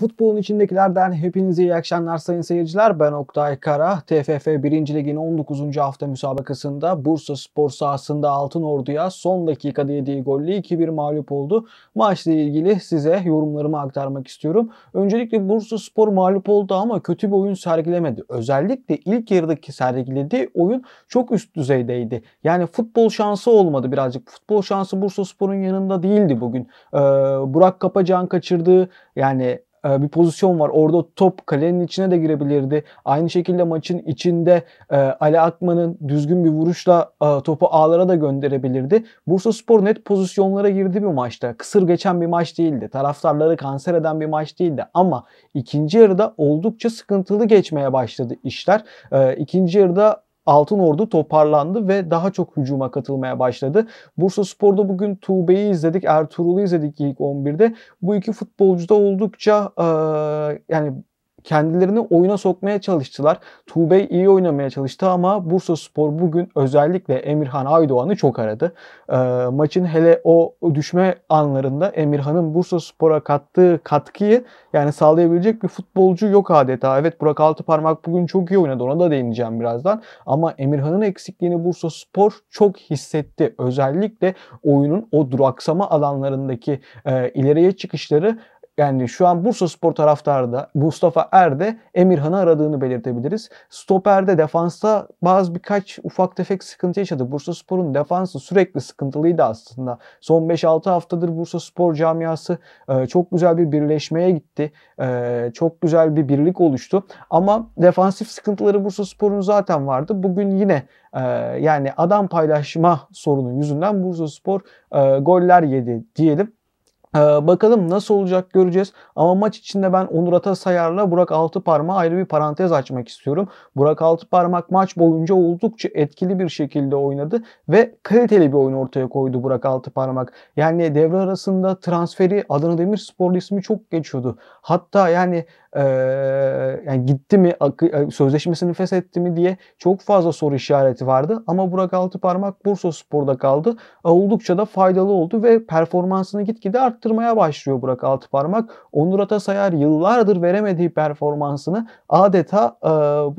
Futbolun içindekilerden hepinize iyi akşamlar sayın seyirciler. Ben Oktay Kara. TFF 1. Lig'in 19. hafta müsabakasında Bursa Spor sahasında Altın Ordu'ya son dakikada yediği golle 2-1 mağlup oldu. Maçla ilgili size yorumlarımı aktarmak istiyorum. Öncelikle Bursa Spor mağlup oldu ama kötü bir oyun sergilemedi. Özellikle ilk yarıdaki sergilediği oyun çok üst düzeydeydi. Yani futbol şansı olmadı birazcık. Futbol şansı Bursa Spor'un yanında değildi bugün. Ee, Burak Kapacan kaçırdığı yani ee, bir pozisyon var. Orada top kalenin içine de girebilirdi. Aynı şekilde maçın içinde e, Ali Akman'ın düzgün bir vuruşla e, topu ağlara da gönderebilirdi. Bursa Spor net pozisyonlara girdi bir maçta. Kısır geçen bir maç değildi. Taraftarları kanser eden bir maç değildi. Ama ikinci yarıda oldukça sıkıntılı geçmeye başladı işler. E, ikinci yarıda Altın Ordu toparlandı ve daha çok hücuma katılmaya başladı. Bursa Spor'da bugün Tuğbe'yi izledik, Ertuğrul'u izledik ilk 11'de. Bu iki futbolcu da oldukça e, yani kendilerini oyuna sokmaya çalıştılar. Tuğbe iyi oynamaya çalıştı ama Bursa Spor bugün özellikle Emirhan Aydoğan'ı çok aradı. E, maçın hele o düşme anlarında Emirhan'ın Bursa Spor'a kattığı katkıyı yani sağlayabilecek bir futbolcu yok adeta. Evet Burak Altıparmak bugün çok iyi oynadı ona da değineceğim birazdan. Ama Emirhan'ın eksikliğini Bursa Spor çok hissetti. Özellikle oyunun o duraksama alanlarındaki e, ileriye çıkışları yani şu an Bursa Spor taraftarı da Mustafa Er de Emirhan'ı aradığını belirtebiliriz. Stoper'de defansta bazı birkaç ufak tefek sıkıntı yaşadı. Bursa Spor'un defansı sürekli sıkıntılıydı aslında. Son 5-6 haftadır Bursa Spor camiası e, çok güzel bir birleşmeye gitti. E, çok güzel bir birlik oluştu. Ama defansif sıkıntıları Bursa Spor'un zaten vardı. Bugün yine e, yani adam paylaşma sorunu yüzünden Bursa Spor e, goller yedi diyelim. Ee, bakalım nasıl olacak göreceğiz. Ama maç içinde ben Onur Atasayar'la Burak Altıparmak'a ayrı bir parantez açmak istiyorum. Burak Altıparmak maç boyunca oldukça etkili bir şekilde oynadı ve kaliteli bir oyun ortaya koydu Burak Altıparmak. Yani devre arasında transferi Adana Demirsporlu ismi çok geçiyordu. Hatta yani ee, yani gitti mi e, sözleşmesini feshetti mi diye çok fazla soru işareti vardı. Ama Burak Altıparmak Bursa Spor'da kaldı. E, oldukça da faydalı oldu ve performansını gitgide arttı çaktırmaya başlıyor Burak Altıparmak. Onur Atasayar yıllardır veremediği performansını adeta e,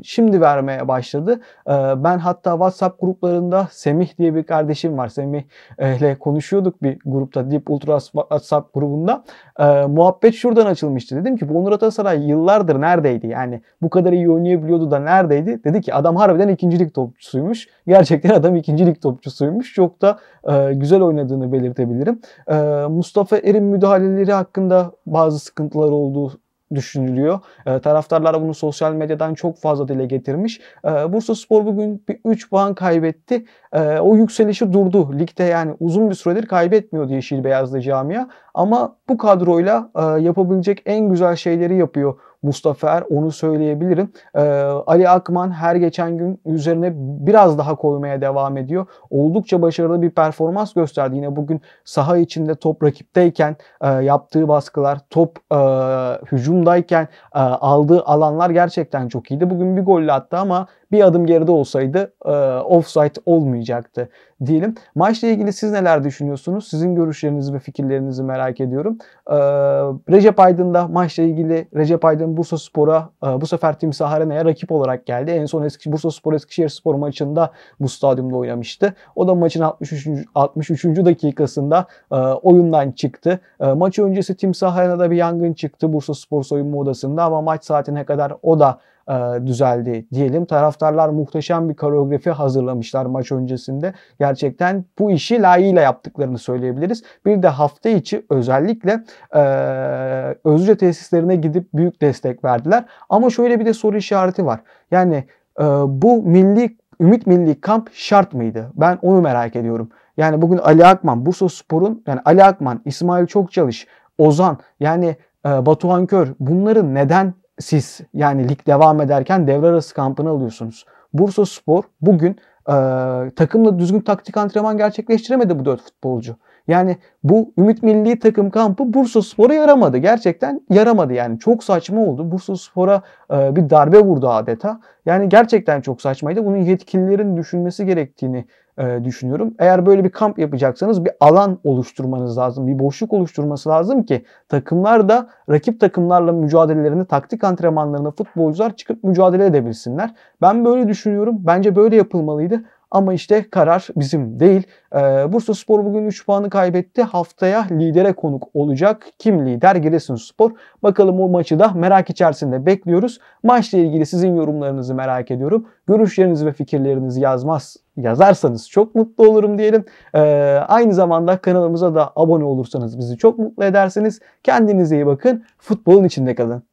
şimdi vermeye başladı. E, ben hatta WhatsApp gruplarında Semih diye bir kardeşim var. Semih'le e, konuşuyorduk bir grupta Deep Ultra WhatsApp grubunda. E, muhabbet şuradan açılmıştı. Dedim ki bu Onur Atasaray yıllardır neredeydi? Yani bu kadar iyi oynayabiliyordu da neredeydi? Dedi ki adam harbiden ikincilik topçusuymuş. Gerçekten adam ikincilik topçusuymuş. Çok da e, güzel oynadığını belirtebilirim. E, Mustafa hakemlerin müdahaleleri hakkında bazı sıkıntılar olduğu düşünülüyor. E, taraftarlar bunu sosyal medyadan çok fazla dile getirmiş. E, Bursa Spor bugün bir 3 puan kaybetti. E, o yükselişi durdu. Ligde yani uzun bir süredir kaybetmiyordu Yeşil Beyazlı camia. Ama bu kadroyla e, yapabilecek en güzel şeyleri yapıyor Mustafa Er onu söyleyebilirim. E, Ali Akman her geçen gün üzerine biraz daha koymaya devam ediyor. Oldukça başarılı bir performans gösterdi. Yine bugün saha içinde top rakipteyken e, yaptığı baskılar, top e, hücumdayken e, aldığı alanlar gerçekten çok iyiydi. Bugün bir golle attı ama bir adım geride olsaydı e, offside olmayacaktı diyelim. Maçla ilgili siz neler düşünüyorsunuz? Sizin görüşlerinizi ve fikirlerinizi merak ediyorum. E, Recep Aydın da maçla ilgili Recep Aydın Bursa Spor'a e, bu sefer Timsah Arena'ya rakip olarak geldi. En son eski Bursa Spor Eskişehir Spor maçında bu stadyumda oynamıştı. O da maçın 63. 63. dakikasında e, oyundan çıktı. E, maç öncesi Timsah Arena'da bir yangın çıktı Bursa Spor soyunma odasında ama maç saatine kadar o da e, düzeldi diyelim. Taraftarlar muhteşem bir koreografi hazırlamışlar maç öncesinde. Gerçekten bu işi layığıyla yaptıklarını söyleyebiliriz. Bir de hafta içi özellikle e, Özce tesislerine gidip büyük destek verdiler. Ama şöyle bir de soru işareti var. Yani e, bu milli Ümit Milli Kamp şart mıydı? Ben onu merak ediyorum. Yani bugün Ali Akman, Bursa Spor'un yani Ali Akman, İsmail Çokçalış, Ozan yani e, Batuhan Kör bunların neden siz yani lig devam ederken devre arası kampını alıyorsunuz. Bursa Spor bugün e, takımla düzgün taktik antrenman gerçekleştiremedi bu dört futbolcu. Yani bu Ümit Milli Takım kampı Bursa Spor'a yaramadı. Gerçekten yaramadı yani. Çok saçma oldu. Bursa Spor'a e, bir darbe vurdu adeta. Yani gerçekten çok saçmaydı. Bunun yetkililerin düşünmesi gerektiğini e, düşünüyorum. Eğer böyle bir kamp yapacaksanız bir alan oluşturmanız lazım. Bir boşluk oluşturması lazım ki takımlar da rakip takımlarla mücadelelerini, taktik antrenmanlarına futbolcular çıkıp mücadele edebilsinler. Ben böyle düşünüyorum. Bence böyle yapılmalıydı. Ama işte karar bizim değil. Ee, Bursa Spor bugün 3 puanı kaybetti. Haftaya lidere konuk olacak. Kim lider? Giresun Spor. Bakalım o maçı da merak içerisinde bekliyoruz. Maçla ilgili sizin yorumlarınızı merak ediyorum. Görüşlerinizi ve fikirlerinizi yazmaz yazarsanız çok mutlu olurum diyelim. Ee, aynı zamanda kanalımıza da abone olursanız bizi çok mutlu edersiniz. Kendinize iyi bakın. Futbolun içinde kalın.